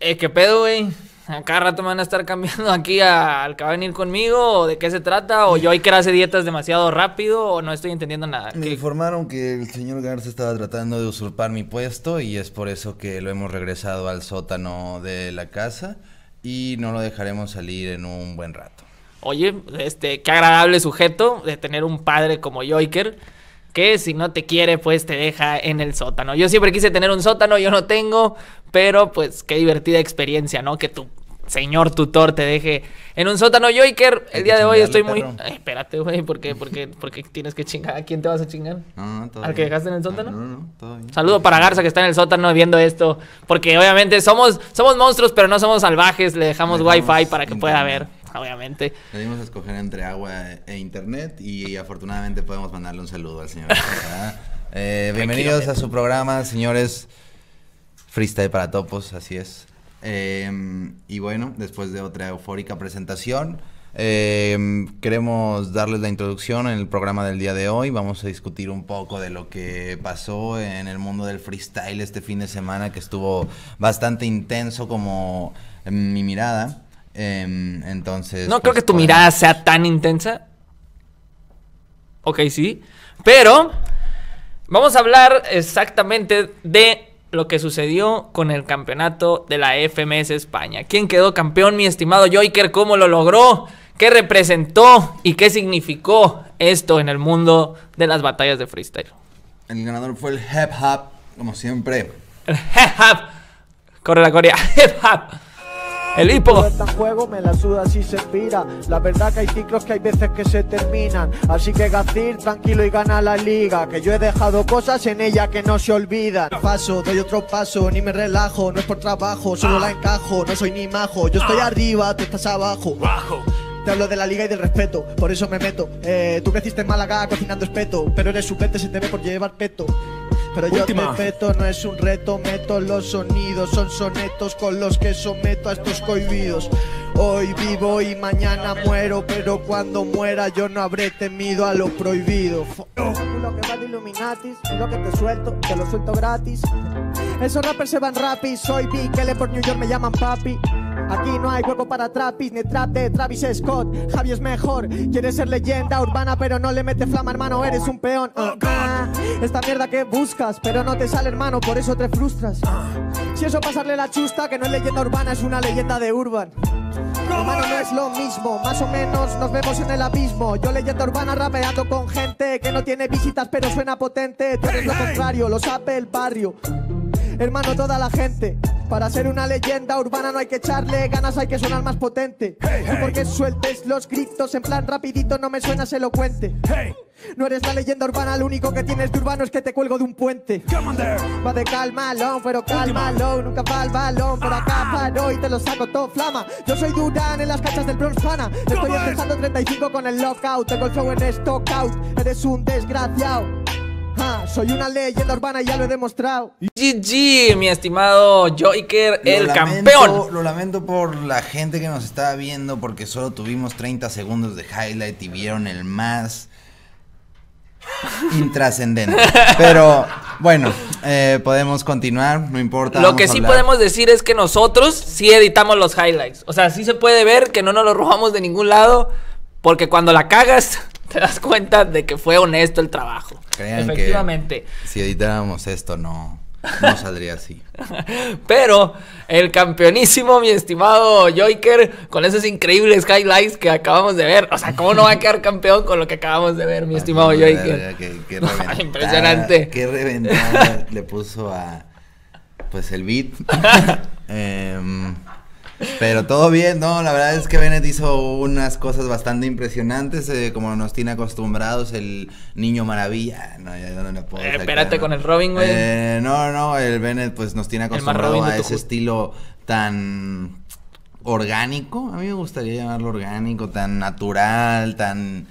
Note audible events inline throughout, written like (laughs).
eh, ¿qué pedo, güey? A cada rato me van a estar cambiando aquí al que va a venir conmigo, o de qué se trata, o yo hace dietas demasiado rápido, o no estoy entendiendo nada. Me informaron que el señor Garza estaba tratando de usurpar mi puesto y es por eso que lo hemos regresado al sótano de la casa y no lo dejaremos salir en un buen rato. Oye, este, qué agradable sujeto de tener un padre como Joiker que si no te quiere, pues te deja en el sótano. Yo siempre quise tener un sótano, yo no tengo, pero pues qué divertida experiencia, ¿no? Que tu señor tutor te deje en un sótano. Yo, Iker, el día de hoy estoy muy... espérate, güey, ¿por qué, por, qué, tienes que chingar? ¿A quién te vas a chingar? ¿Al que dejaste en el sótano? No, no, todo bien. Saludo para Garza que está en el sótano viendo esto, porque obviamente somos, somos monstruos, pero no somos salvajes, le dejamos, wifi para que pueda ver. Obviamente. Le dimos a escoger entre agua e internet y, afortunadamente podemos mandarle un saludo al señor. (laughs) Eh, bienvenidos a su programa, señores. Freestyle para topos, así es. Em, y bueno, después de otra eufórica presentación, em, queremos darles la introducción en el programa del día de hoy. Vamos a discutir un poco de lo que pasó en el mundo del freestyle este fin de semana, que estuvo bastante intenso como em, mi mirada. entonces... No creo pues, que tu mirada sea tan intensa. Ok, sí. Pero vamos a hablar exactamente de lo que sucedió con el campeonato de la FMS España. ¿Quién quedó campeón, mi estimado Joiker? ¿Cómo lo logró? ¿Qué representó y qué significó esto en el mundo de las batallas de freestyle? El ganador fue el Hep como siempre. El Hep Corre la Corea. (laughs) Hep el hipo. en juego me la suda si se pira. La verdad que hay ciclos que hay veces que se terminan. Así que Gacir, tranquilo y gana la liga. Que yo he dejado cosas en ella que no se olvidan. Paso, doy otro paso, ni me relajo. No es por trabajo, solo la encajo. No soy ni majo. Yo estoy arriba, tú estás abajo. Bajo. Te hablo de la liga y del respeto, por eso me meto. Eh, tú creciste en Málaga cocinando espeto, pero eres supete, se te ve por llevar peto. Pero yo te meto, no es un reto, meto los sonidos, son sonetos con los que someto a estos cohibidos. Hoy vivo y mañana muero, pero cuando muera yo no habré temido a lo prohibido. Lo que va de Illuminatis, lo que te suelto, te lo suelto gratis. Esos rappers se van rapis, soy B, que por New York me llaman papi. Aquí no hay hueco para trapis ni trap de Travis Scott. Javi es mejor, quiere ser leyenda urbana, pero no le mete flama, hermano, eres un peón. Oh, ah, ah. Esta mierda que buscas, pero no te sale, hermano, por eso te frustras. Ah. Si eso pasarle la chusta, que no es leyenda urbana, es una leyenda de urban. Hermano, no es lo mismo, más o menos nos vemos en el abismo. Yo leyenda urbana rapeando con gente que no tiene visitas, pero suena potente. Tú eres lo contrario, lo sabe el barrio. Hermano, toda la gente. Para ser una leyenda urbana no hay que echarle ganas, hay que sonar más potente. porque sueltes los gritos en plan rapidito no me suenas elocuente. No eres la leyenda urbana, lo único que tienes de urbano es que te cuelgo de un puente. Va de calma, pero calma, nunca va el balón. Por acá ah. paro y te lo saco todo flama. Yo soy Durán en las cachas del Bronx pana. Estoy empezando 35 con el lockout, tengo el show en stockout. Eres un desgraciado soy una leyenda urbana, ya lo he demostrado. GG, mi estimado Joiker, el campeón. Lo lamento por la gente que nos estaba viendo porque solo tuvimos 30 segundos de highlight y vieron el más intrascendente. (laughs) Pero bueno, eh, podemos continuar, no importa. Lo que sí podemos decir es que nosotros sí editamos los highlights. O sea, sí se puede ver que no nos lo robamos de ningún lado. Porque cuando la cagas, (laughs) te das cuenta de que fue honesto el trabajo. Efectivamente. si editáramos esto, no. saldría así. (laughs) Pero el campeonísimo, mi estimado Joiker, con esos increíbles highlights que acabamos de ver. O sea, ¿cómo no va a quedar campeón con lo que acabamos de ver, mi estimado Joiker? (laughs) Impresionante. Qué reventada le puso a. Pues el beat. Em, pero todo bien, no, la verdad es que Bennett hizo unas cosas bastante impresionantes, eh, como nos tiene acostumbrados el niño maravilla. No, ya no le puedo. Eh, espérate con el Robin, güey. Eh, no, no, el Bennett pues nos tiene acostumbrados a ese estilo tan orgánico, a mí me gustaría llamarlo orgánico, tan natural, tan...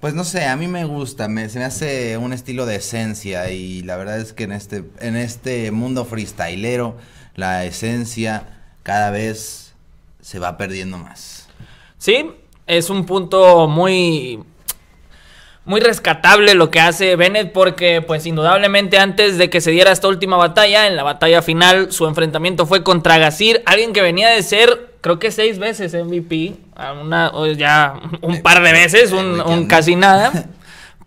Pues no sé, a mí me gusta, me, se me hace un estilo de esencia y la verdad es que en este, en este mundo freestylero la esencia cada vez se va perdiendo más. Sí, es un punto muy muy rescatable lo que hace Bennett porque pues indudablemente antes de que se diera esta última batalla, en la batalla final su enfrentamiento fue contra Gasir, alguien que venía de ser creo que seis veces MVP, una, ya un eh, par de veces, eh, un, un casi nada. (laughs)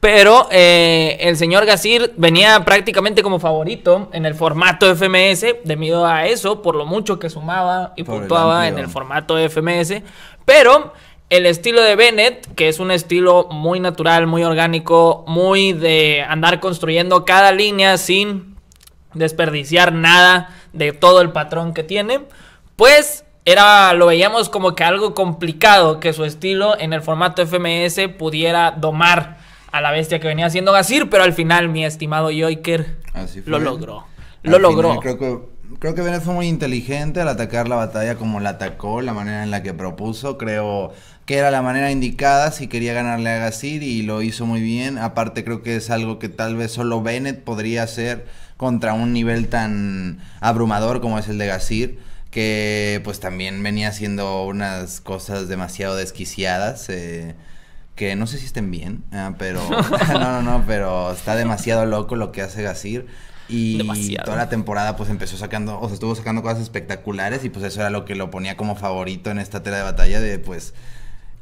Pero eh, el señor Gasir venía prácticamente como favorito en el formato FMS, debido a eso, por lo mucho que sumaba y puntuaba en el formato FMS. Pero el estilo de Bennett, que es un estilo muy natural, muy orgánico, muy de andar construyendo cada línea sin desperdiciar nada de todo el patrón que tiene, pues era lo veíamos como que algo complicado que su estilo en el formato FMS pudiera domar a la bestia que venía haciendo Gasir, pero al final, mi estimado Joiker lo logró. Lo logró. creo que, creo que Bennett fue muy inteligente al atacar la batalla como la atacó, la manera en la que propuso. Creo que era la manera indicada si quería ganarle a Gasir y lo hizo muy bien. Aparte, creo que es algo que tal vez solo Bennett podría hacer contra un nivel tan abrumador como es el de Gasir que pues también venía haciendo unas cosas demasiado desquiciadas. Eh, que no sé si estén bien, ah, pero (laughs) (laughs) no, no, no, pero está demasiado loco lo que hace Gasir. Y toda la temporada pues empezó sacando, o sea, estuvo sacando cosas espectaculares y pues eso era lo que lo ponía como favorito en esta tela de batalla de pues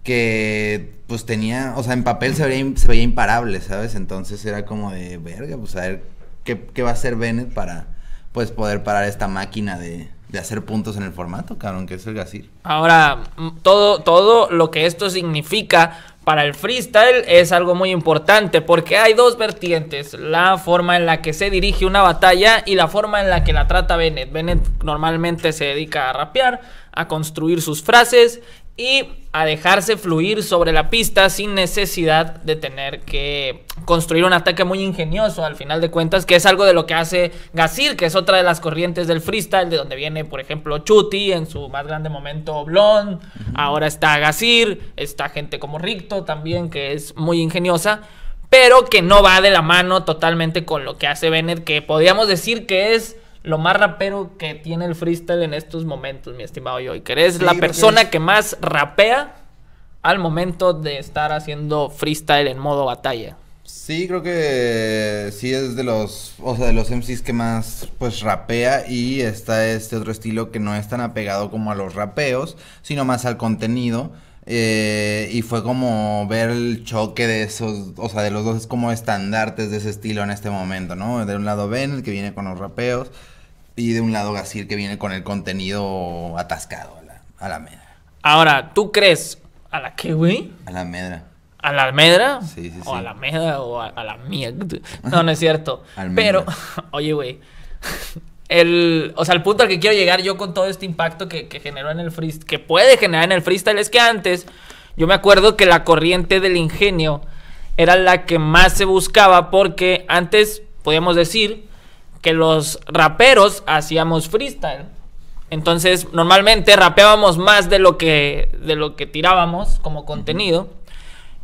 que pues tenía, o sea, en papel se veía, imparable, ¿sabes? Entonces era como de verga, pues a ver qué, qué va a hacer Bennett para pues poder parar esta máquina de, de hacer puntos en el formato, cabrón, que es el gasir. Ahora, mm, todo, todo lo que esto significa para el freestyle es algo muy importante porque hay dos vertientes, la forma en la que se dirige una batalla y la forma en la que la trata Bennett. Bennett normalmente se dedica a rapear, a construir sus frases y a dejarse fluir sobre la pista sin necesidad de tener que construir un ataque muy ingenioso al final de cuentas, que es algo de lo que hace Gasir, que es otra de las corrientes del freestyle, de donde viene, por ejemplo, Chuti en su más grande momento Blond, ahora está Gasir, está gente como Ricto también, que es muy ingeniosa, pero que no va de la mano totalmente con lo que hace Bennett, que podríamos decir que es lo más rapero que tiene el freestyle en estos momentos, mi estimado Joy. Que eres la persona que, más rapea al momento de estar haciendo freestyle en modo batalla. Sí, creo que sí es de los, de los MCs que más pues rapea y está este otro estilo que no es tan apegado como a los rapeos, sino más al contenido. Eh, y fue como ver el choque de esos, o sea, de los dos es como estandartes de ese estilo en este momento, ¿no? De un lado Ben, el que viene con los rapeos, y de un lado Gasir que viene con el contenido atascado a la, a medra. Ahora, ¿tú crees a la qué, güey? A la medra. ¿A la almedra Sí, sí, sí. O a la medra o a, la mierda. No, no es cierto. Pero, (laughs) oye, güey. El, o sea, el punto al que quiero llegar yo con todo este impacto que, que generó en el freestyle, que puede generar en el freestyle, es que antes yo me acuerdo que la corriente del ingenio era la que más se buscaba porque antes podíamos decir que los raperos hacíamos freestyle. Entonces, normalmente rapeábamos más de lo que, de lo que tirábamos como contenido.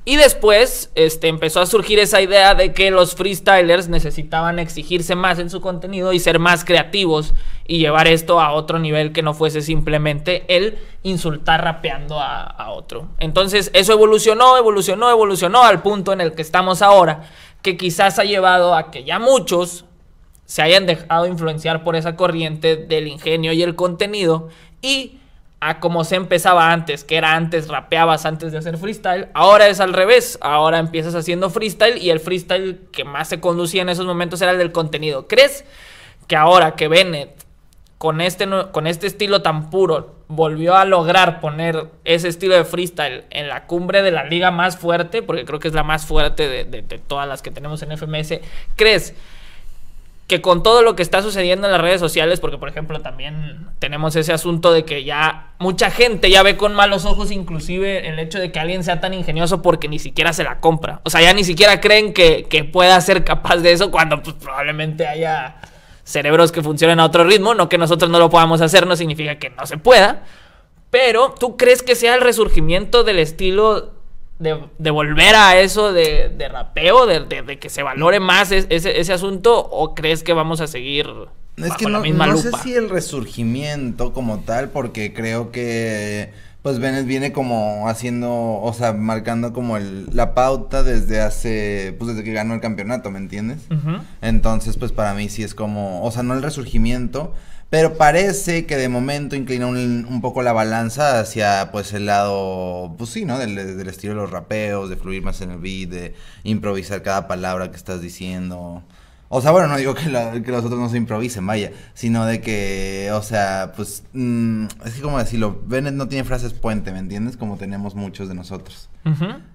Y después este, empezó a surgir esa idea de que los freestylers necesitaban exigirse más en su contenido y ser más creativos y llevar esto a otro nivel que no fuese simplemente el insultar rapeando a, a otro. Entonces eso evolucionó, evolucionó, evolucionó al punto en el que estamos ahora, que quizás ha llevado a que ya muchos se hayan dejado influenciar por esa corriente del ingenio y el contenido y a como se empezaba antes, que era antes rapeabas antes de hacer freestyle, ahora es al revés, ahora empiezas haciendo freestyle y el freestyle que más se conducía en esos momentos era el del contenido. ¿Crees que ahora que Bennett con este, con este estilo tan puro volvió a lograr poner ese estilo de freestyle en la cumbre de la liga más fuerte, porque creo que es la más fuerte de, de todas las que tenemos en FMS, ¿crees? que con todo lo que está sucediendo en las redes sociales, porque por ejemplo también tenemos ese asunto de que ya mucha gente ya ve con malos ojos inclusive el hecho de que alguien sea tan ingenioso porque ni siquiera se la compra. O sea, ya ni siquiera creen que, pueda ser capaz de eso cuando pues, probablemente haya cerebros que funcionen a otro ritmo. No que nosotros no lo podamos hacer, no significa que no se pueda. Pero, ¿tú crees que sea el resurgimiento del estilo de, volver a eso de, rapeo, de, que se valore más ese, ese, asunto, o crees que vamos a seguir no, la misma no sé si el resurgimiento como tal, porque creo que pues viene como haciendo, o sea, marcando como la pauta desde hace, pues desde que ganó el campeonato, ¿me entiendes? Entonces, pues para mí sí es como, o sea, no el resurgimiento, pero parece que de momento inclina un, poco la balanza hacia, pues, el lado, pues sí, ¿no? Del, del, estilo de los rapeos, de fluir más en el beat, de improvisar cada palabra que estás diciendo. O sea, bueno, no digo que, los otros no se improvisen, vaya, sino de que, o sea, pues, mm, es que como decirlo, Bennett no tiene frases puente, ¿me entiendes? Como tenemos muchos de nosotros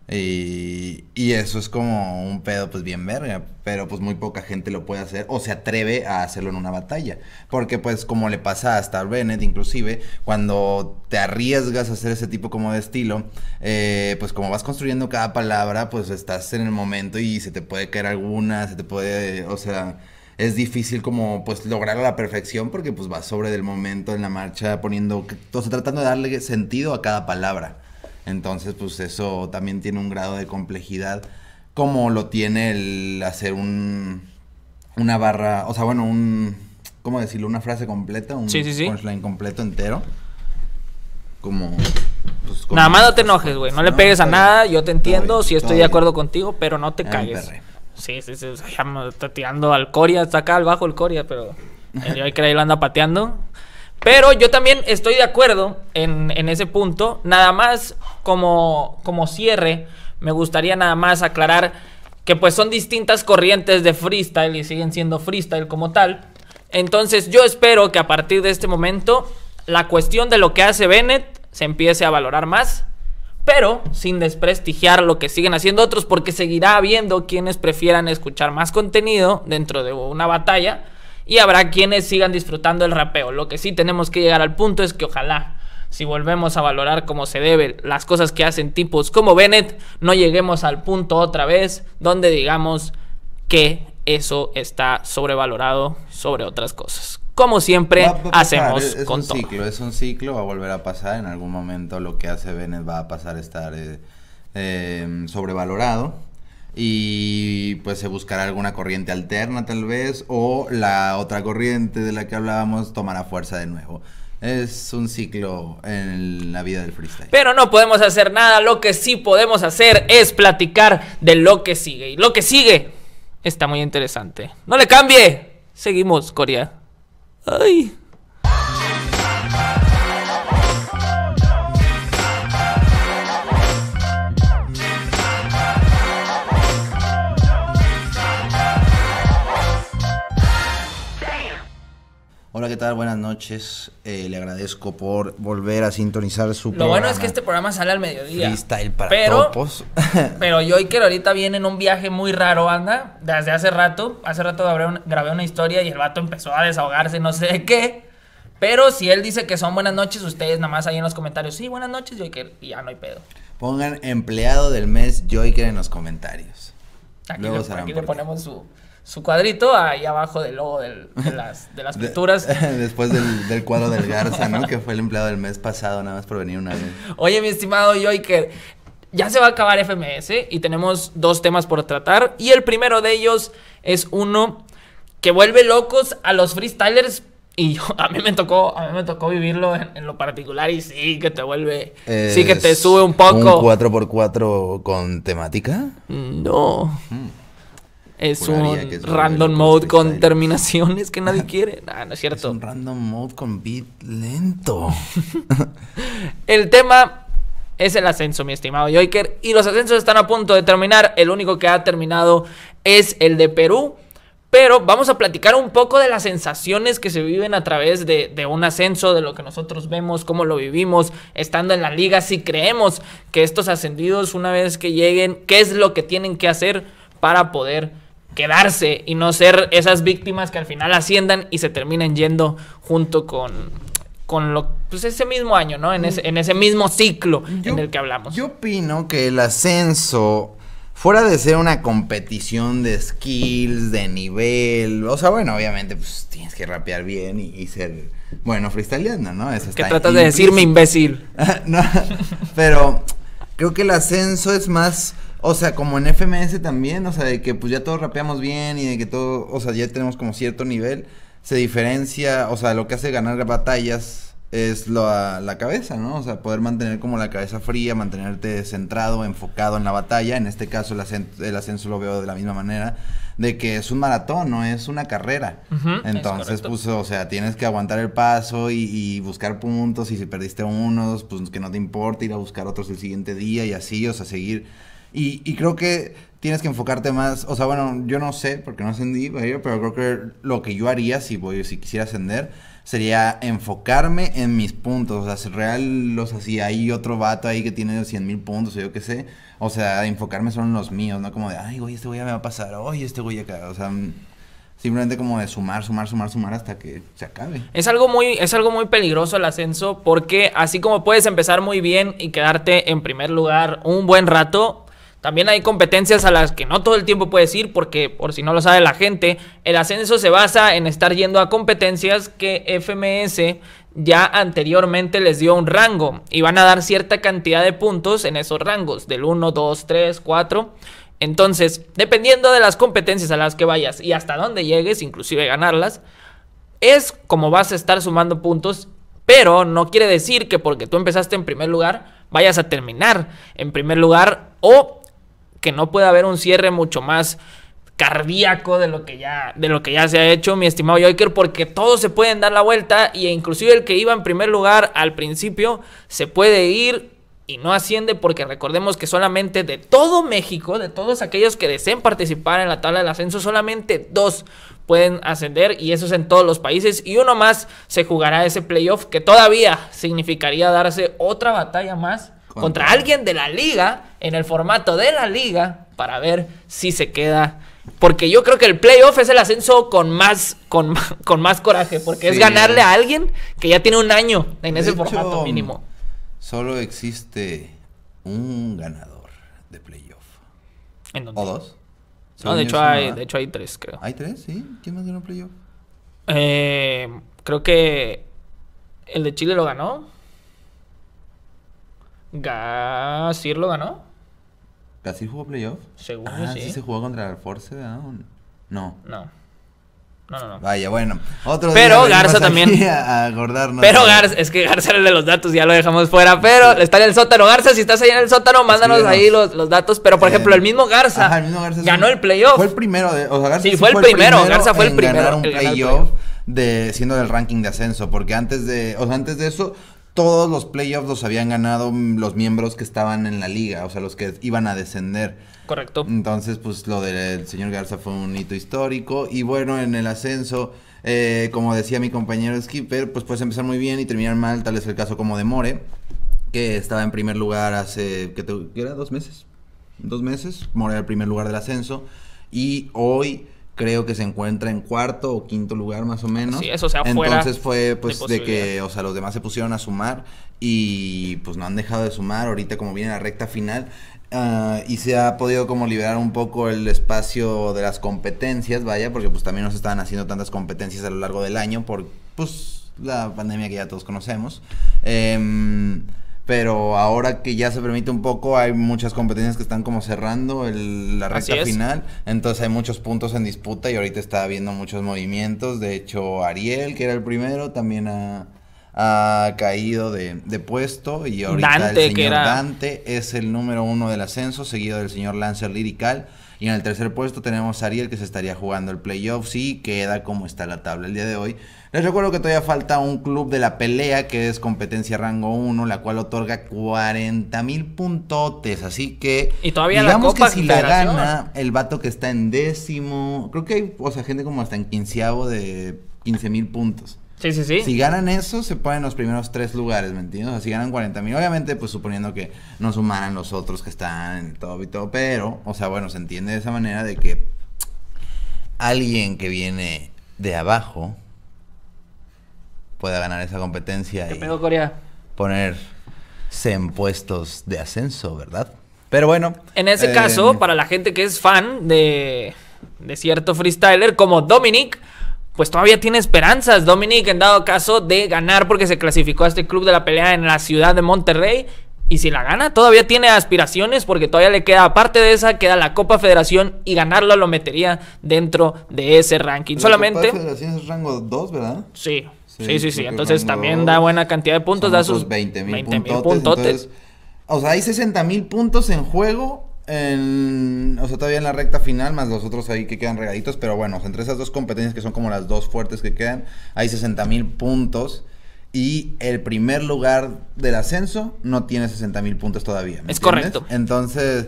y, eso es como un pedo, pues bien verga. Pero pues muy poca gente lo puede hacer o se atreve a hacerlo en una batalla. Porque, pues, como le pasa a Star Bennett, inclusive, cuando te arriesgas a hacer ese tipo como de estilo, eh, pues como vas construyendo cada palabra, pues estás en el momento y se te puede caer alguna, se te puede. O sea es difícil como pues lograr a la perfección porque pues va sobre del momento en la marcha poniendo, o sea, tratando de darle sentido a cada palabra. Entonces, pues eso también tiene un grado de complejidad como lo tiene el hacer un una barra, o sea, bueno, un ¿cómo decirlo? una frase completa, un sí, sí, sí. completo entero. Pues, como nada más no te enojes, güey, no, le pegues a nada, yo te entiendo, si estoy de acuerdo contigo, pero no te cagues Sí, sí, sí, o sea, está tirando al Coria, está acá al bajo el Coria, pero creo que ahí lo anda pateando. Pero yo también estoy de acuerdo en, ese punto. Nada más como, como cierre, me gustaría nada más aclarar que pues son distintas corrientes de freestyle y siguen siendo freestyle como tal. Entonces yo espero que a partir de este momento la cuestión de lo que hace Bennett se empiece a valorar más, pero sin desprestigiar lo que siguen haciendo otros porque seguirá habiendo quienes prefieran escuchar más contenido dentro de una batalla y habrá quienes sigan disfrutando el rapeo. Lo que sí tenemos que llegar al punto es que ojalá si volvemos a valorar como se debe las cosas que hacen tipos como Bennett, no lleguemos al punto otra vez donde digamos que eso está sobrevalorado sobre otras cosas. Como siempre hacemos hacemos todo. es con un ciclo, es un ciclo, va a volver a pasar en algún momento lo que hace Bennett va a pasar a estar eh, eh, sobrevalorado y pues se buscará alguna corriente alterna tal vez o la otra corriente de la que hablábamos tomará fuerza de nuevo. Es un ciclo en la vida del freestyle. Pero no podemos hacer nada, lo que sí podemos hacer es platicar de lo que sigue. Y lo que sigue está muy interesante. No le cambie. Seguimos, Corea. Ay. Hola, ¿qué tal? Buenas noches. Eh, le agradezco por volver a sintonizar su programa. Lo bueno es que este programa sale al mediodía. Freestyle para pero, topos. (laughs) pero yo y ahorita viene en un viaje muy raro, anda. Desde hace rato. Hace rato grabé una, historia y el vato empezó a desahogarse, no sé qué. Pero si él dice que son buenas noches, ustedes nada más ahí en los comentarios. Sí, buenas noches, Joyker. Y ya no hay pedo. Pongan empleado del mes Joyker en los comentarios. aquí le ponemos su su cuadrito ahí abajo del logo de, las, de las pinturas. (laughs) después del, cuadro del (laughs) Garza, ¿no? que fue el empleado del mes pasado, nada más por venir un año. Oye, mi estimado que ya se va a acabar FMS y tenemos dos temas por tratar. Y el primero de ellos es uno que vuelve locos a los freestylers. Y (laughs) a mí me tocó, a mí me tocó vivirlo en, lo particular y sí que te vuelve, sí que te sube un poco. ¿Un 4x4 con temática? Mm, no. Mm. Es un random mode con terminaciones que nadie (laughs) quiere. no es cierto. un random mode con beat lento. (laughs) el tema es el ascenso, mi estimado Joker. Y los ascensos están a punto de terminar. El único que ha terminado es el de Perú. Pero vamos a platicar un poco de las sensaciones que se viven a través de, de, un ascenso, de lo que nosotros vemos, cómo lo vivimos, estando en la liga, si creemos que estos ascendidos, una vez que lleguen, qué es lo que tienen que hacer para poder quedarse y no ser esas víctimas que al final asciendan y se terminan yendo junto con, con lo, pues ese mismo año, ¿no? En ese, mismo ciclo en el que hablamos. Yo opino que el ascenso, fuera de ser una competición de skills, de nivel, o sea, bueno, obviamente, pues tienes que rapear bien y, ser, bueno, freestyleando, ¿no? Eso Que tratas de decirme, imbécil? (laughs) pero creo que el ascenso es más o sea, como en FMS también, o sea, de que pues ya todos rapeamos bien y de que todo, o sea, ya tenemos como cierto nivel, se diferencia, o sea, lo que hace ganar batallas es la, la cabeza, ¿no? O sea, poder mantener como la cabeza fría, mantenerte centrado, enfocado en la batalla. En este caso, el, ascenso, el ascenso lo veo de la misma manera, de que es un maratón, no es una carrera. Entonces, pues, o sea, tienes que aguantar el paso y, y, buscar puntos. Y si perdiste unos, pues que no te importa ir a buscar otros el siguiente día y así, o sea, seguir y, creo que tienes que enfocarte más, o sea, bueno, yo no sé, porque no ascendí, pero creo que lo que yo haría si, voy, si quisiera ascender sería enfocarme en mis puntos. O sea, si real los hacía hay otro vato ahí que tiene cien mil puntos, o yo qué sé. O sea, enfocarme solo en los míos, no como de, ay, güey, este güey ya me va a pasar, oye, este güey acá. O sea, simplemente como de sumar, sumar, sumar, sumar hasta que se acabe. Es algo muy, es algo muy peligroso el ascenso, porque así como puedes empezar muy bien y quedarte en primer lugar un buen rato, también hay competencias a las que no todo el tiempo puedes ir porque, por si no lo sabe la gente, el ascenso se basa en estar yendo a competencias que FMS ya anteriormente les dio un rango y van a dar cierta cantidad de puntos en esos rangos, del 1, 2, 3, 4. Entonces, dependiendo de las competencias a las que vayas y hasta dónde llegues, inclusive ganarlas, es como vas a estar sumando puntos, pero no quiere decir que porque tú empezaste en primer lugar, vayas a terminar en primer lugar o que no puede haber un cierre mucho más cardíaco de lo que ya de lo que ya se ha hecho, mi estimado Joker, porque todos se pueden dar la vuelta y inclusive el que iba en primer lugar al principio se puede ir y no asciende porque recordemos que solamente de todo México, de todos aquellos que deseen participar en la tabla del ascenso, solamente dos pueden ascender y eso es en todos los países y uno más se jugará ese playoff que todavía significaría darse otra batalla más contra, alguien de la liga, en el formato de la liga, para ver si se queda. Porque yo creo que el playoff es el ascenso con más, con, (laughs) más coraje, porque es ganarle a alguien que ya tiene un año en ese formato mínimo. Solo existe un ganador de playoff. ¿En ¿O dos? de hecho, hay, de hecho hay tres, creo. ¿Hay tres? ¿Sí? ¿Quién más ganó playoff? Eh, creo que el de Chile lo ganó. Gasir lo ganó. ¿Gasir jugó playoff? Seguro ah, sí. se jugó contra el Force ¿no? No. No. No, no, Vaya, bueno. Otro pero Garza también. pero Garza, es que Garza era de los datos, ya lo dejamos fuera. Pero está en el sótano. Garza, si estás ahí en el sótano, mándanos ahí los, los, datos. Pero por ejemplo, el mismo Garza, el mismo Garza ganó el playoff. Fue el primero. De, o sea, Garza sí, fue, el, fue el primero. Garza fue el primero. Ganar un playoff. de siendo del ranking de ascenso, porque antes de, o sea, antes de eso todos los playoffs los habían ganado los miembros que estaban en la liga, o sea, los que iban a descender. Correcto. Entonces, pues lo del señor Garza fue un hito histórico. Y bueno, en el ascenso, eh, como decía mi compañero Skipper, pues puedes empezar muy bien y terminar mal, tal es el caso como de More, que estaba en primer lugar hace, ¿qué, te, ¿qué era? ¿Dos meses? Dos meses. More era el primer lugar del ascenso. Y hoy creo que se encuentra en cuarto o quinto lugar más o menos. Sí, eso Entonces fue pues de, que, o sea, los demás se pusieron a sumar y pues no han dejado de sumar ahorita como viene la recta final. Ah, y se ha podido como liberar un poco el espacio de las competencias, vaya, porque pues también no se estaban haciendo tantas competencias a lo largo del año por pues la pandemia que ya todos conocemos. Eh, pero ahora que ya se permite un poco, hay muchas competencias que están como cerrando la recta final, entonces hay muchos puntos en disputa y ahorita está habiendo muchos movimientos, de hecho Ariel, que era el primero, también ha, caído de, puesto y ahorita el señor que Dante es el número uno del ascenso, seguido del señor Lancer Lirical. Y en el tercer puesto tenemos a Ariel que se estaría jugando el playoff y sí, queda como está la tabla el día de hoy. Les recuerdo que todavía falta un club de la pelea que es competencia rango 1, la cual otorga 40 mil puntotes. Así que todavía digamos que si la gana el vato que está en décimo, creo que hay, o sea, gente como hasta en quinceavo de 15 mil puntos. Sí, sí, sí. Si ganan eso, se ponen los primeros tres lugares, ¿me entiendes? O sea, si ganan 40 mil, obviamente, pues suponiendo que no sumaran los otros que están en todo y todo, pero, o sea, bueno, se entiende de esa manera de que alguien que viene de abajo pueda ganar esa competencia y Corea? ponerse en puestos de ascenso, ¿verdad? Pero bueno. En ese eh, caso, para la gente que es fan de, cierto freestyler como Dominic, pues todavía tiene esperanzas Dominic en dado caso de ganar porque se clasificó a este club de la pelea en la ciudad de Monterrey. Y si la gana, todavía tiene aspiraciones porque todavía le queda, aparte de esa, queda la Copa Federación y ganarlo lo metería dentro de ese ranking. La Solamente... Copa Federación es rango 2, ¿verdad? Sí. Sí, sí, sí. Entonces también da buena cantidad de puntos, da sus 20 mil Entonces, o sea, hay 60 mil puntos en juego. En, o sea, todavía en la recta final, más los otros ahí que quedan regaditos. Pero bueno, entre esas dos competencias que son como las dos fuertes que quedan, hay 60 mil puntos. Y el primer lugar del ascenso no tiene 60 mil puntos todavía. es correcto. Entonces,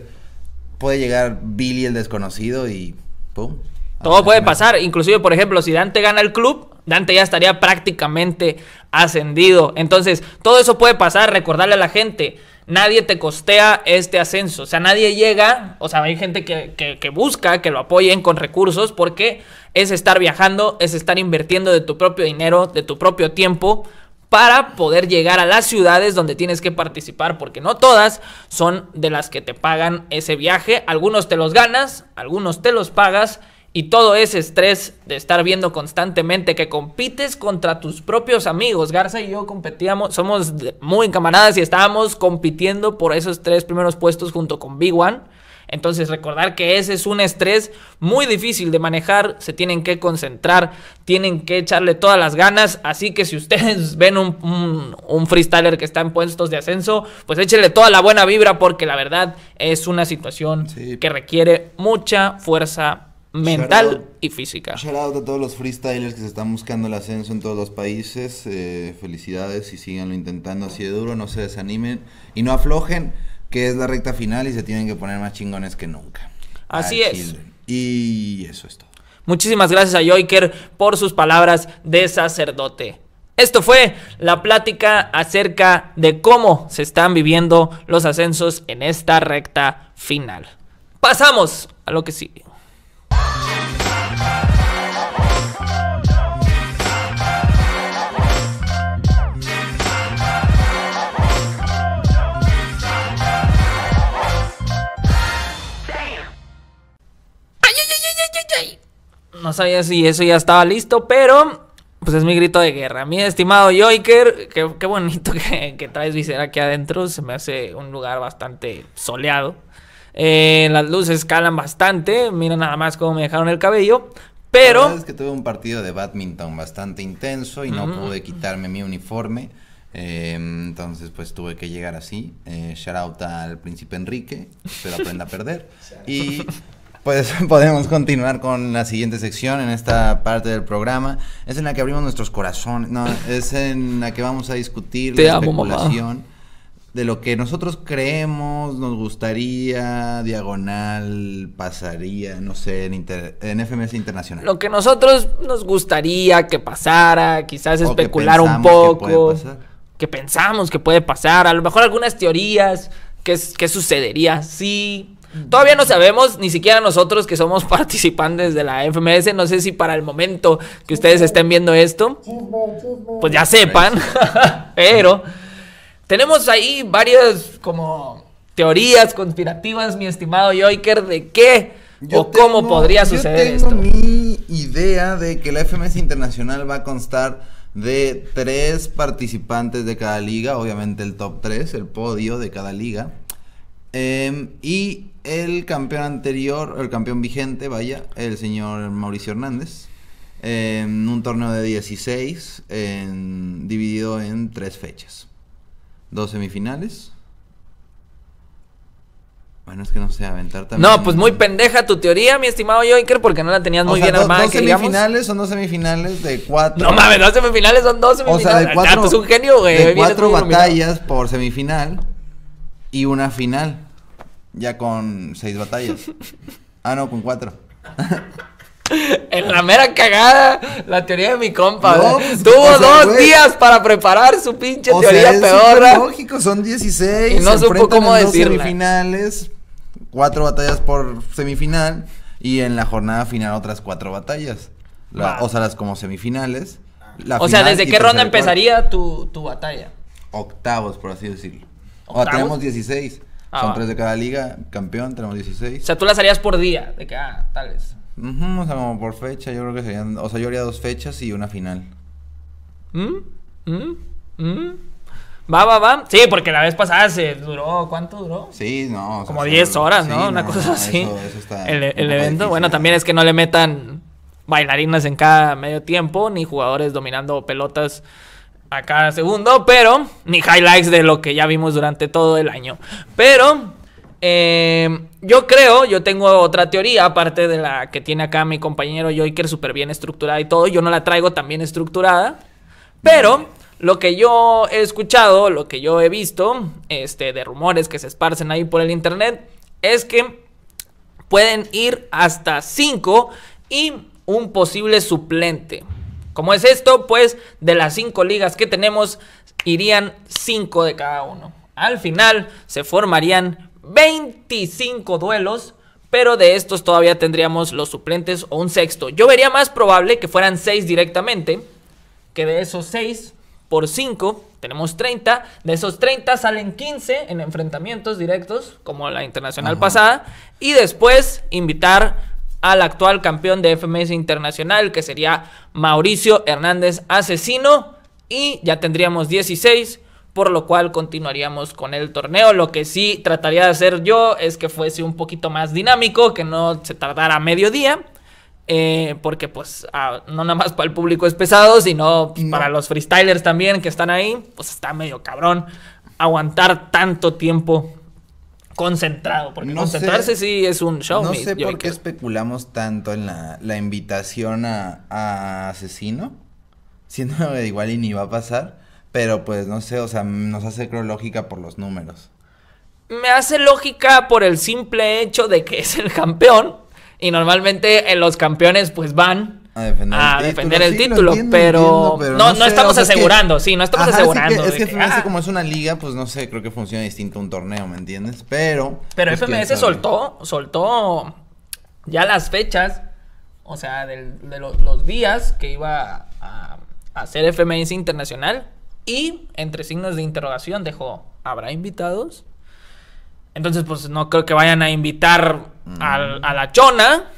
puede llegar Billy el desconocido y Todo puede pasar. Inclusive, por ejemplo, si Dante gana el club, Dante ya estaría prácticamente ascendido. Entonces, todo eso puede pasar, recordarle a la gente. Nadie te costea este ascenso. O sea, nadie llega. O sea, hay gente que, busca que lo apoyen con recursos porque es estar viajando, es estar invirtiendo de tu propio dinero, de tu propio tiempo para poder llegar a las ciudades donde tienes que participar, porque no todas son de las que te pagan ese viaje. Algunos te los ganas, algunos te los pagas y todo ese estrés de estar viendo constantemente que compites contra tus propios amigos. Garza y yo competíamos, somos muy camaradas y estábamos compitiendo por esos tres primeros puestos junto con Big One. Entonces recordar que ese es un estrés muy difícil de manejar, se tienen que concentrar, tienen que echarle todas las ganas, así que si ustedes (laughs) ven un, freestyler que está en puestos de ascenso, pues échenle toda la buena vibra porque la verdad es una situación que requiere mucha fuerza mental y física. Shout out a todos los freestylers que se están buscando el ascenso en todos los países. Eh, felicidades y síganlo intentando así de duro, no se desanimen y no aflojen, que es la recta final y se tienen que poner más chingones que nunca. Así es. Y eso es todo. Muchísimas gracias a Joiker por sus palabras de sacerdote. Esto fue la plática acerca de cómo se están viviendo los ascensos en esta recta final. Pasamos a lo que sigue. no sabía si eso ya estaba listo, pero pues es mi grito de guerra. Mi estimado Joiker, qué, bonito (laughs) que, traes visera aquí adentro. Se me hace un lugar bastante soleado. Eh, las luces calan bastante. Mira nada más cómo me dejaron el cabello. Pero. es que tuve un partido de badminton bastante intenso y no pude quitarme mi uniforme. Eh, entonces, pues tuve que llegar así. Eh, shout out al príncipe Enrique, Espero aprenda a perder. (laughs) y pues (laughs) podemos continuar con la siguiente sección en esta parte del programa. Es en la que abrimos nuestros corazones. No, es en la que vamos a discutir Te la especulación de lo que nosotros creemos, nos gustaría, diagonal, pasaría, no sé, en, FMS Internacional. Lo que nosotros nos gustaría que pasara, quizás especular un poco. Que, pensamos que puede pasar, a lo mejor algunas teorías, qué, sucedería si, sí, Todavía no sabemos, ni siquiera nosotros que somos (laughs) participantes de la FMS, no sé si para el momento que ustedes estén viendo esto, pues ya sepan, (laughs) pero tenemos ahí varias como teorías conspirativas, mi estimado Joiker, de qué o cómo podría suceder yo tengo esto. Mi idea de que la FMS Internacional va a constar de tres participantes de cada liga, obviamente el top tres, el podio de cada liga. Em, y el campeón anterior, el campeón vigente, vaya, el señor Mauricio Hernández, en un torneo de 16, dividido en tres fechas. Dos semifinales. Bueno, es que no sé, aventar también. No, pues muy pendeja tu teoría, mi estimado Joinker porque no la tenías muy bien además armada. Dos semifinales son dos semifinales de cuatro. No mames, dos semifinales son dos semifinales. O sea, de ah, pues un genio, güey. De cuatro batallas por semifinal y una final ya con seis batallas. (laughs) Ah, no, con cuatro. (laughs) En la mera cagada, la teoría de mi compa. Pues, Tuvo dos días para preparar su pinche teoría peor Lógico, son 16. no supo cómo semifinales, cuatro batallas por semifinal. Y en la jornada final, otras cuatro batallas. O sea, las como semifinales. o sea, ¿desde qué ronda empezaría tu, batalla? Octavos, por así decirlo. O tenemos 16. Ah, Son tres de cada liga, campeón, tenemos 16. O sea, tú las harías por día, de que, ah, tal vez. o sea, como por fecha, yo creo que serían. O sea, yo haría dos fechas y una final. ¿Mmm? Va, va, va. Sí, porque la vez pasada se duró, ¿cuánto duró? Sí, no. como 10 horas, ¿no? una cosa así. está el, evento, bueno, también es que no le metan bailarinas en cada medio tiempo, ni jugadores dominando pelotas a cada segundo, pero ni highlights de lo que ya vimos durante todo el año. Pero eh, yo creo, yo tengo otra teoría, aparte de la que tiene acá mi compañero ...Joyker, súper bien estructurada y todo. Yo no la traigo tan bien estructurada, pero lo que yo he escuchado, lo que yo he visto, este, de rumores que se esparcen ahí por el internet, es que pueden ir hasta 5 y un posible suplente. Como es esto, pues de las cinco ligas que tenemos, irían cinco de cada uno. Al final se formarían 25 duelos, pero de estos todavía tendríamos los suplentes o un sexto. Yo vería más probable que fueran seis directamente, que de esos seis por cinco, tenemos 30. De esos 30 salen 15 en enfrentamientos directos, como la internacional pasada. Y después invitar al actual campeón de FMS Internacional, que sería Mauricio Hernández Asesino. Y ya tendríamos 16, por lo cual continuaríamos con el torneo. Lo que sí trataría de hacer yo es que fuese un poquito más dinámico, que no se tardara mediodía. Eh, porque pues no nada más para el público es pesado, sino pues, para los freestylers también que están ahí, pues está medio cabrón aguantar tanto tiempo concentrado, porque concentrarse sí es un show. No sé por qué especulamos tanto en la, invitación a, Asesino, siendo (laughs) igual y ni va a pasar, pero pues no sé, o sea, nos hace creo lógica por los números. Me hace lógica por el simple hecho de que es el campeón y normalmente en eh, los campeones pues van a defender el título, pero... no, no, estamos asegurando, sí, no estamos asegurando. Es que, FMS ah. como es una liga, pues no sé, creo que funciona distinto a un torneo, ¿me entiendes? Pero... Pero FMS pues, soltó, soltó ya las fechas, o sea, de los, días que iba a, hacer FMS Internacional y entre signos de interrogación dejó, ¿habrá invitados? Entonces, pues no creo que vayan a invitar mm. a la chona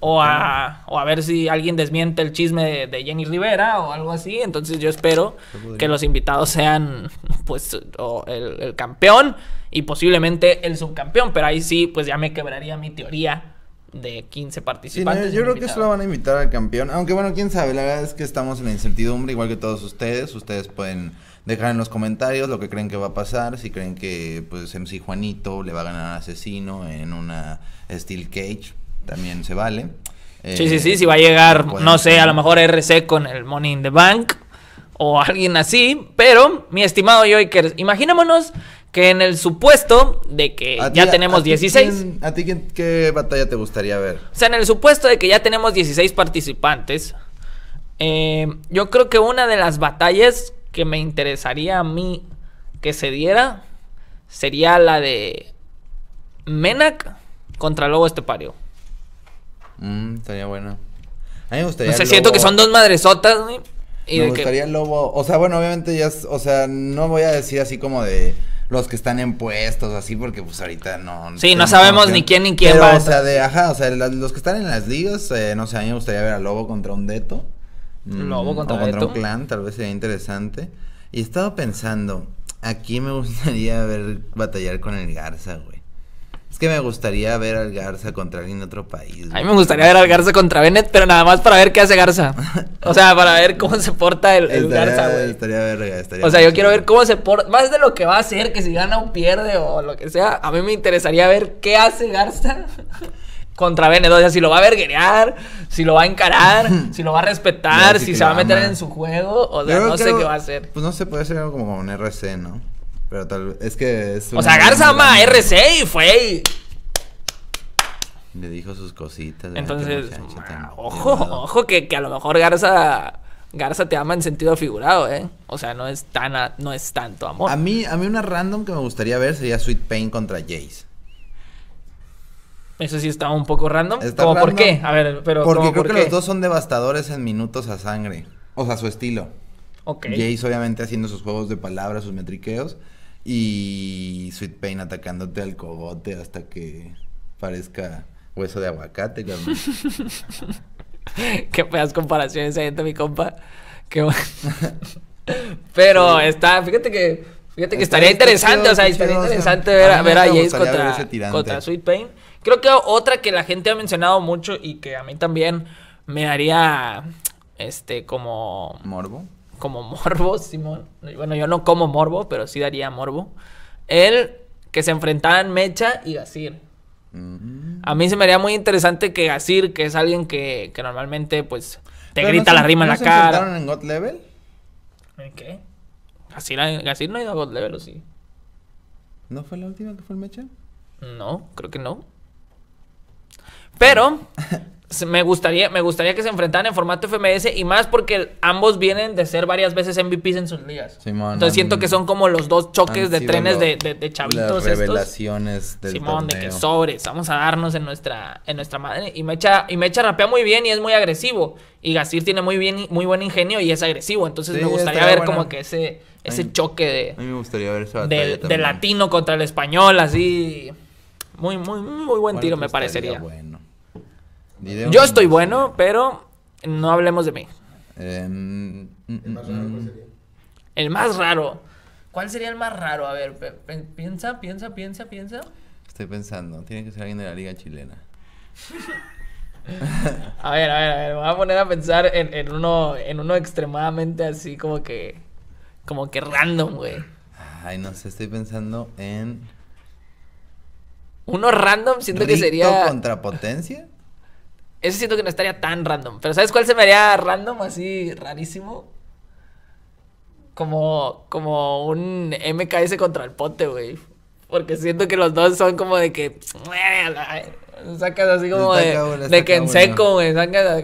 o a, o a ver si alguien desmiente el chisme de, Jenny Rivera o algo así. Entonces yo espero que los invitados sean (laughs) pues el, campeón y posiblemente el subcampeón, pero ahí sí pues ya me quebraría mi teoría de 15 participantes. yo creo que solo van a invitar al campeón, aunque bueno, quién sabe, la verdad es que estamos en la incertidumbre igual que todos ustedes, ustedes pueden dejar en los comentarios lo que creen que va a pasar, si creen que pues MC Juanito le va a ganar a Asesino en una Steel Cage, también se vale. sí, sí, sí, eh, si va a llegar, no sé, a lo mejor RC con el Money in the Bank o alguien así, pero mi estimado Joker, imaginémonos que en el supuesto de que ya tenemos 16. ¿A ti qué batalla te gustaría ver? O sea, en el supuesto de que ya tenemos 16 participantes, eh, yo creo que una de las batallas que me interesaría a mí que se diera sería la de Menac contra Lobo Estepario. Mm, estaría bueno. A mí me gustaría. O sea, siento que son dos madresotas, ¿no? Y me gustaría el lobo. O sea, bueno, obviamente ya. o sea, no voy a decir así como de los que están en puestos, así, porque pues ahorita no. Sí, no sabemos ni quién ni quién va. O sea, de, ajá, o sea, los que están en las ligas, eh, no sé, a mí me gustaría ver al Lobo contra un Deto. Mm, lobo contra, o contra un clan, tal vez sería interesante. Y he estado pensando, aquí me (laughs) gustaría ver batallar con el Garza, güey. Es que me gustaría ver al Garza contra alguien de otro país. A mí me gustaría ver al Garza contra Bennett, pero nada más para ver qué hace Garza. (laughs) O sea, para ver cómo se porta el, Garza, O sea, yo quiero ver cómo se porta. Más de lo que va a hacer, que si gana o pierde o lo que sea. A mí me interesaría ver qué hace Garza (laughs) contra Bennett. O sea, si lo va a verguerear, si lo va a encarar, (laughs) si lo va a respetar, si se va a meter en su juego. O sea, no sé qué va a hacer. Pues no se puede hacer algo como un RC, ¿no? Pero tal es que O sea, Garza ama RC y fue Me Le dijo sus cositas. Entonces, ojo, ojo que, a lo mejor Garza Garza te ama en sentido figurado, ¿eh? O sea, no es tan no es tanto amor. A mí a mí una random que me gustaría ver sería Sweet Pain contra Jace. Eso sí está un poco random. ¿Cómo por qué? A ver, pero Porque creo que los dos son devastadores en minutos a sangre, o sea, su estilo. Okay. Jace obviamente haciendo sus juegos de palabras, sus metriqueos. Y Sweet Pain atacándote al cogote hasta que parezca hueso de aguacate, (laughs) Qué feas comparaciones hay entre mi compa. (laughs) Pero está, fíjate que, fíjate que estaría interesante, o sea, estaría interesante ver a, ver Jace contra, contra Sweet Pain. Creo que otra que la gente ha mencionado mucho y que a mí también me haría este como morbo como morbo, (laughs) Simón. Bueno, yo no como morbo, pero sí daría morbo. el que se enfrentaran Mecha y Gasir. Mm. A mí se me haría muy interesante que Gasir, que es alguien que, normalmente pues te grita la rima en la se cara. enfrentaron en God Level? ¿En qué? Gasir, no ha ido a God Level, ¿o sí? ¿No fue la última que fue el Mecha? No, creo que no. Pero (laughs) me gustaría, me gustaría que se enfrentaran en formato FMS y más porque ambos vienen de ser varias veces MVPs en sus ligas. Entonces siento que son como los dos choques de trenes de, de, de, chavitos. revelaciones estos. Simón, de que sobres, vamos a darnos en nuestra, en nuestra madre. Y echa y echa rapea muy bien y es muy agresivo. Y Gasir tiene muy bien, muy buen ingenio y es agresivo. Entonces me gustaría ver como que ese, ese choque de. de, latino contra el español, así. Muy, muy, muy buen tiro, pues me parecería. Bueno. Yo estoy bueno, pero no hablemos de mí. Mm, el más mm, raro, ¿cuál mm. sería? El más raro. ¿Cuál sería el más raro? A ver, piensa, piensa, piensa, piensa. Estoy pensando, tiene que ser alguien de la liga chilena. (laughs) a ver, a ver, a ver, me voy a poner a pensar en, uno, en uno extremadamente así como que, como que random, güey. Ay, no sé, estoy pensando en... Uno random siento que sería... contra potencia? Eso siento que no estaría tan random. Pero ¿sabes cuál se me haría random, así rarísimo? Como, como un MKS contra el pote, güey. Porque siento que los dos son como de que. (tsk) Sacas así como de, de que en seco, güey. Sacas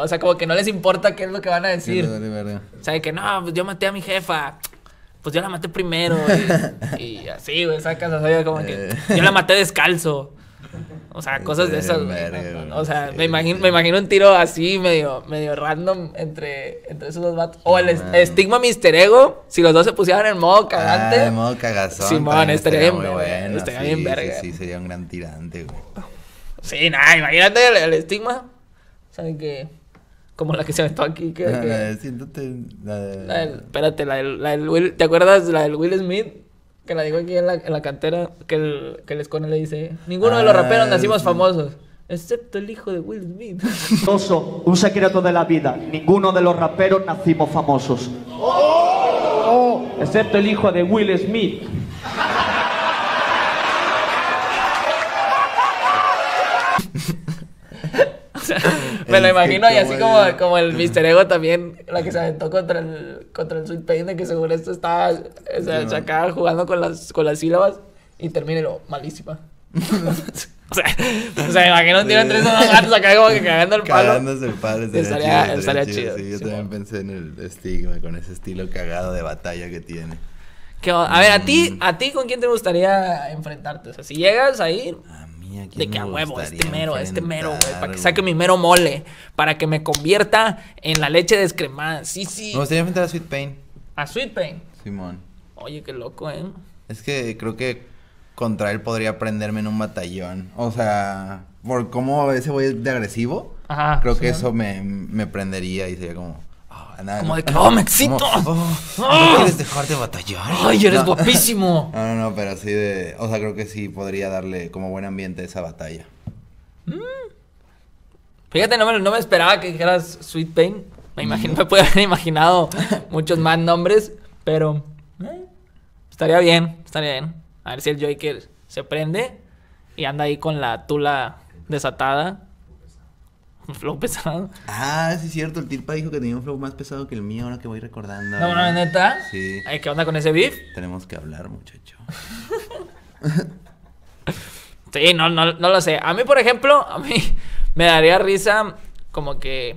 O sea, como que no les importa qué es lo que van a decir. o sea, de que no, pues yo maté a mi jefa pues yo la maté primero. Y, (laughs) así, güey, sacas, así como que eh. yo la maté descalzo. O sea, cosas de esas, güey. O sea, me imagino, un tiro así, medio, medio random entre, entre esos dos vatos. O el estigma Mister Ego, si los dos se pusieran en modo ah, cagante. Ah, en modo cagazón. Simón, estaría bien, bueno, estaría sí, bien verga. Sí, sí, sería un gran tirante, güey. Sí, nada, imagínate el, estigma. O sea, que como la que se aventó aquí. Que, que... La siéntate. espérate, la la del Will. ¿Te acuerdas la del Will Smith? que la digo aquí en la, cantera, que el, que le dice, ninguno de los raperos nacimos famosos. Excepto el hijo de Will Smith. (laughs) Oso, un secreto de la vida. Ninguno de los raperos nacimos famosos. Oh, excepto el hijo de Will Smith. Me lo imagino y así como, como el Mister Ego también, la que se aventó contra el, contra el Sweet Pain, de que según esto estaba o sea, acá jugando con las, con las sílabas y termina lo malísima. (laughs) o sea, o sea, imagino un día entre esos dos gatos acá como que cagando el palo. Cagándose el palo, estaría, chido, estaría, chido. Sí, yo también pensé en el estigma con ese estilo cagado de batalla que tiene. a ver, a ti, mm. a ti con quién te gustaría enfrentarte? O sea, si llegas ahí. Ah, de que a huevo, este mero, este mero, güey, para que saque mi mero mole, para que me convierta en la leche descremada. Sí, sí. Me gustaría enfrentar a Sweet Pain. A Sweet Pain. Simón. Oye, qué loco, ¿eh? Es que creo que contra él podría prenderme en un batallón. O sea, por cómo veces voy de agresivo, creo que eso me, me prendería y sería como como de que, oh, me excito. (laughs) Oh, ¿no quieres dejar de batallar? Ay, eres (laughs) guapísimo. (laughs) No, no, no, pero así de. O sea, creo que sí podría darle como buen ambiente a esa batalla. Mm. Fíjate, no me, no me esperaba que dijeras Sweet Pain. Me imagino, me puede haber imaginado muchos más nombres, pero eh, estaría bien, estaría bien. A ver si el Joker se prende y anda ahí con la tula desatada un flow pesado. Ah, sí es cierto, el Tirpa dijo que tenía un flow más pesado que el mío, ahora que voy recordando. No, no, neta. Sí. ¿Qué onda con ese beef? Tenemos que hablar, muchacho. (laughs) sí, no, no, no lo sé. A mí, por ejemplo, a mí (laughs) me daría risa como que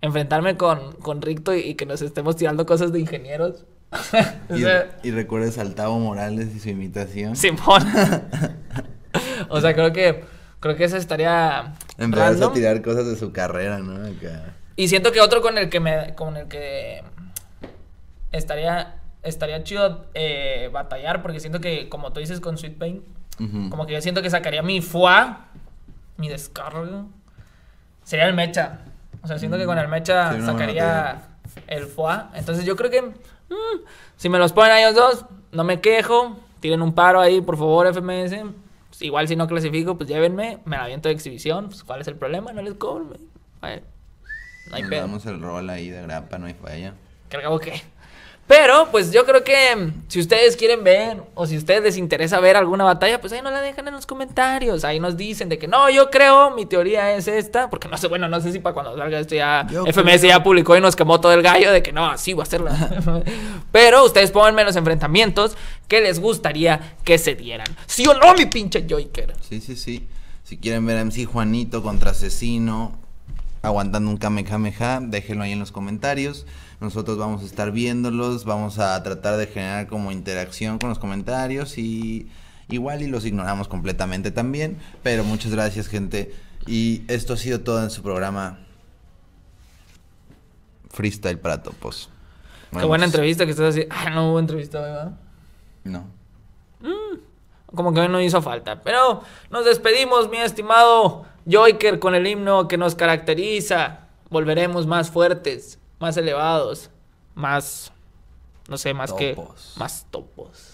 enfrentarme con, con Ricto y, que nos estemos tirando cosas de ingenieros. (laughs) y, o sea, y recuerdes al Tavo Morales y su imitación. Simón. o sea, creo que Creo que ese estaría. vez a tirar cosas de su carrera, ¿no? Y siento que otro con el que me. con el que estaría. Estaría chido eh, batallar. Porque siento que, como tú dices con Sweet Pain, como que yo siento que sacaría mi fuá, mi descargo. Sería el mecha. O sea, siento que con el mm. mecha sacaría el fuá. Entonces yo creo que. Mm, si me los ponen a ellos dos, no me quejo. Tienen un paro ahí, por favor, FMS. Pues, igual si no clasifico, pues llévenme, me la aviento de exhibición, pues cuál es el problema, no les cobro, no hay pedo. Damos el rol ahí de grapa, no hay falla. ¿Qué al pero, pues yo creo que mm, si ustedes quieren ver o si a ustedes les interesa ver alguna batalla, pues ahí nos la dejan en los comentarios. Ahí nos dicen de que no, yo creo, mi teoría es esta. Porque no sé, bueno, no sé si para cuando salga esto ya FMS ya publicó y nos quemó todo el gallo de que no, así va a hacerlo. (laughs) Pero ustedes pónganme los enfrentamientos que les gustaría que se dieran. ¿Sí o no, mi pinche Joker? Sí, sí, sí. Si quieren ver a MC Juanito contra Asesino, aguantando un Kamehameha, déjenlo ahí en los comentarios. Nosotros vamos a estar viéndolos, vamos a tratar de generar como interacción con los comentarios y igual y los ignoramos completamente también. Pero muchas gracias gente y esto ha sido todo en su programa Freestyle Prato. Topos. Qué buena entrevista que estás haciendo. Ah, no hubo entrevista, ¿verdad? No. Mm, como que no hizo falta. Pero nos despedimos, mi estimado Joker, con el himno que nos caracteriza. Volveremos más fuertes más elevados, más, no sé, más que... Más topos.